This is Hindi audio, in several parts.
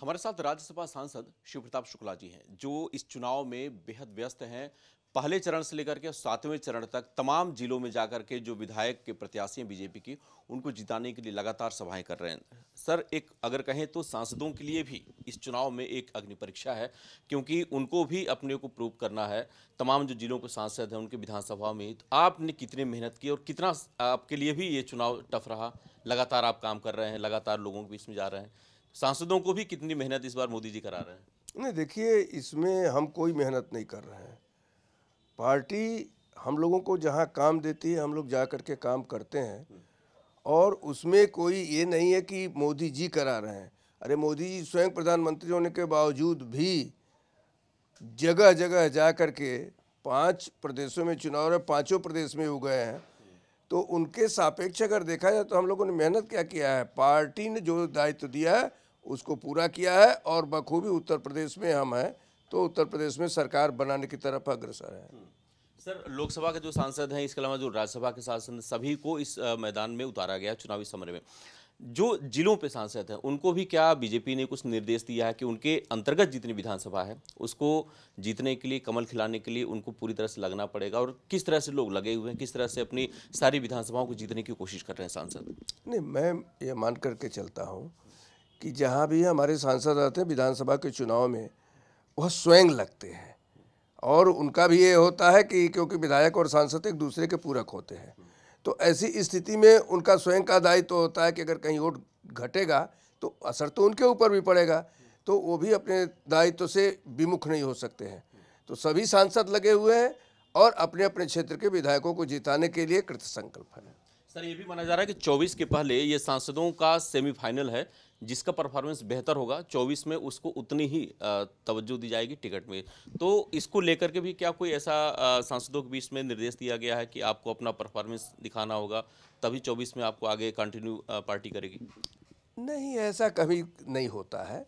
हमारे साथ राज्यसभा सांसद शिव प्रताप शुक्ला जी हैं जो इस चुनाव में बेहद व्यस्त हैं पहले चरण से लेकर के सातवें चरण तक तमाम जिलों में जाकर के जो विधायक के प्रत्याशी हैं बीजेपी की उनको जिताने के लिए लगातार सभाएं कर रहे हैं सर एक अगर कहें तो सांसदों के लिए भी इस चुनाव में एक अग्नि परीक्षा है क्योंकि उनको भी अपने को प्रूव करना है तमाम जो जिलों के सांसद हैं उनके विधानसभा में तो आपने कितनी मेहनत की और कितना आपके लिए भी ये चुनाव टफ रहा लगातार आप काम कर रहे हैं लगातार लोगों के बीच में जा रहे हैं सांसदों को भी कितनी मेहनत इस बार मोदी जी करा रहे हैं नहीं देखिए इसमें हम कोई मेहनत नहीं कर रहे हैं पार्टी हम लोगों को जहाँ काम देती है हम लोग जा कर के काम करते हैं और उसमें कोई ये नहीं है कि मोदी जी करा रहे हैं अरे मोदी जी स्वयं प्रधानमंत्री होने के बावजूद भी जगह जगह जा कर के पाँच प्रदेशों में चुनाव है पाँचों प्रदेश में हो गए हैं तो उनके सापेक्ष अगर देखा जाए तो हम लोगों ने मेहनत क्या किया है पार्टी ने जो दायित्व दिया है उसको पूरा किया है और बखूबी उत्तर प्रदेश में हम हैं तो उत्तर प्रदेश में सरकार बनाने की तरफ अग्रसर है हम्म। सर लोकसभा के जो सांसद हैं इसके अलावा जो राज्यसभा के सांसद सभी को इस मैदान में उतारा गया चुनावी समर में जो जिलों पे सांसद हैं उनको भी क्या बीजेपी ने कुछ निर्देश दिया है कि उनके अंतर्गत जितनी विधानसभा है उसको जीतने के लिए कमल खिलाने के लिए उनको पूरी तरह से लगना पड़ेगा और किस तरह से लोग लगे हुए हैं किस तरह से अपनी सारी विधानसभाओं को जीतने की कोशिश कर रहे हैं सांसद नहीं मैं ये मान करके चलता हूँ कि जहाँ भी हमारे सांसद आते हैं विधानसभा के चुनाव में वह स्वयं लगते हैं और उनका भी ये होता है कि क्योंकि विधायक और सांसद एक दूसरे के पूरक होते हैं तो ऐसी स्थिति में उनका स्वयं का दायित्व तो होता है कि अगर कहीं वोट घटेगा तो असर तो उनके ऊपर भी पड़ेगा तो वो भी अपने दायित्व तो से विमुख नहीं हो सकते हैं तो सभी सांसद लगे हुए हैं और अपने अपने क्षेत्र के विधायकों को जिताने के लिए कृत संकल्प है सर ये भी माना जा रहा है कि 24 के पहले ये सांसदों का सेमीफाइनल है जिसका परफॉर्मेंस बेहतर होगा 24 में उसको उतनी ही तवज्जो दी जाएगी टिकट में तो इसको लेकर के भी क्या कोई ऐसा सांसदों के बीच में निर्देश दिया गया है कि आपको अपना परफॉर्मेंस दिखाना होगा तभी 24 में आपको आगे कंटिन्यू पार्टी करेगी नहीं ऐसा कभी नहीं होता है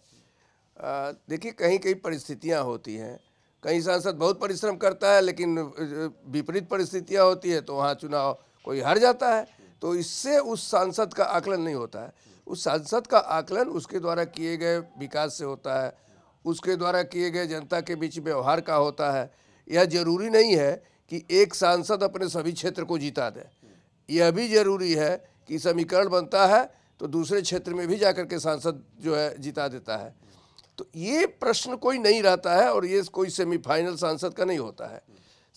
देखिए कहीं कहीं परिस्थितियाँ होती हैं कहीं सांसद बहुत परिश्रम करता है लेकिन विपरीत परिस्थितियाँ होती है तो वहाँ चुनाव कोई हार जाता है तो इससे उस सांसद का आकलन नहीं होता है उस सांसद का आकलन उसके द्वारा किए गए विकास से होता है उसके द्वारा किए गए जनता के बीच व्यवहार का होता है यह जरूरी नहीं है कि एक सांसद अपने सभी क्षेत्र को जीता दे यह भी जरूरी है कि समीकरण बनता है तो दूसरे क्षेत्र में भी जाकर के सांसद जो है जिता देता है तो ये प्रश्न कोई नहीं रहता है और ये कोई सेमीफाइनल सांसद का नहीं होता है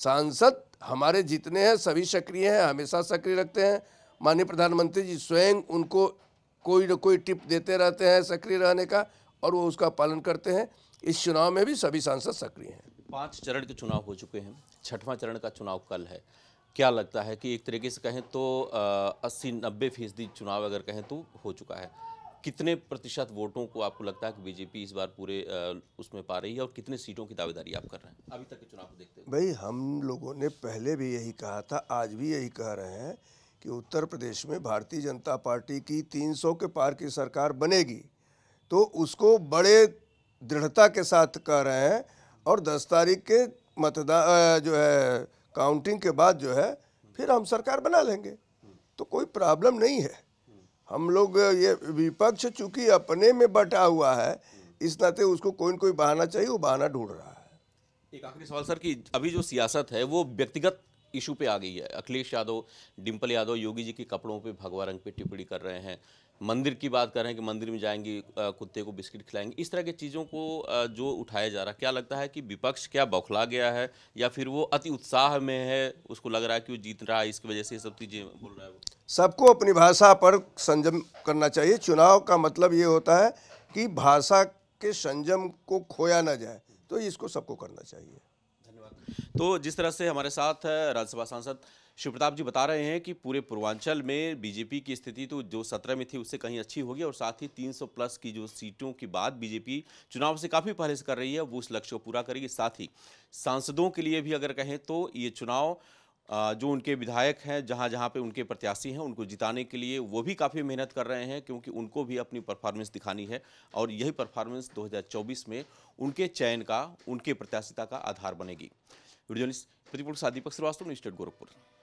सांसद हमारे जितने हैं सभी सक्रिय हैं हमेशा सक्रिय रखते हैं माननीय प्रधानमंत्री जी स्वयं उनको कोई न कोई टिप देते रहते हैं सक्रिय रहने का और वो उसका पालन करते हैं इस चुनाव में भी सभी सांसद सक्रिय हैं पाँच चरण के चुनाव हो चुके हैं छठवां चरण का चुनाव कल है क्या लगता है कि एक तरीके से कहें तो अस्सी नब्बे फीसदी चुनाव अगर कहें तो हो चुका है कितने प्रतिशत वोटों को आपको लगता है कि बीजेपी इस बार पूरे उसमें पा रही है और कितने सीटों की दावेदारी आप कर रहे हैं अभी तक के चुनाव को देखते हुए भाई हम लोगों ने पहले भी यही कहा था आज भी यही कह रहे हैं कि उत्तर प्रदेश में भारतीय जनता पार्टी की 300 के पार की सरकार बनेगी तो उसको बड़े दृढ़ता के साथ कह रहे हैं और 10 तारीख के मतदान जो है काउंटिंग के बाद जो है फिर हम सरकार बना लेंगे तो कोई प्रॉब्लम नहीं है हम लोग ये विपक्ष चूंकि अपने में बटा हुआ है इस नाते उसको कोई ना कोई बहाना चाहिए वो बहाना ढूंढ रहा है एक आखिरी सवाल सर कि अभी जो सियासत है वो व्यक्तिगत इशू पे आ गई है अखिलेश यादव डिम्पल यादव योगी जी के कपड़ों पे भगवा रंग पे टिप्पणी कर रहे हैं मंदिर की बात कर रहे हैं कि मंदिर में जाएंगी कुत्ते को बिस्किट खिलाएंगे इस तरह की चीज़ों को जो उठाया जा रहा है क्या लगता है कि विपक्ष क्या बौखला गया है या फिर वो अति उत्साह में है उसको लग रहा है कि वो जीत रहा है इसकी वजह से ये सब चीज़ें बोल रहा है सबको अपनी भाषा पर संजम करना चाहिए चुनाव का मतलब ये होता है कि भाषा के संजम को खोया ना जाए तो इसको सबको करना चाहिए तो जिस तरह से हमारे साथ राज्यसभा सांसद शिव प्रताप जी बता रहे हैं कि पूरे पूर्वांचल में बीजेपी की स्थिति तो जो सत्रह में थी उससे कहीं अच्छी होगी और साथ ही 300 प्लस की जो सीटों की बात बीजेपी चुनाव से काफ़ी पहले से कर रही है वो उस लक्ष्य को पूरा करेगी साथ ही सांसदों के लिए भी अगर कहें तो ये चुनाव जो उनके विधायक हैं जहाँ जहाँ पे उनके प्रत्याशी हैं उनको जिताने के लिए वो भी काफ़ी मेहनत कर रहे हैं क्योंकि उनको भी अपनी परफॉर्मेंस दिखानी है और यही परफॉर्मेंस 2024 में उनके चयन का उनके प्रत्याशिता का आधार बनेगी वीडियो प्रतिपुर दीपक श्रीवास्तव स्टेट गोरखपुर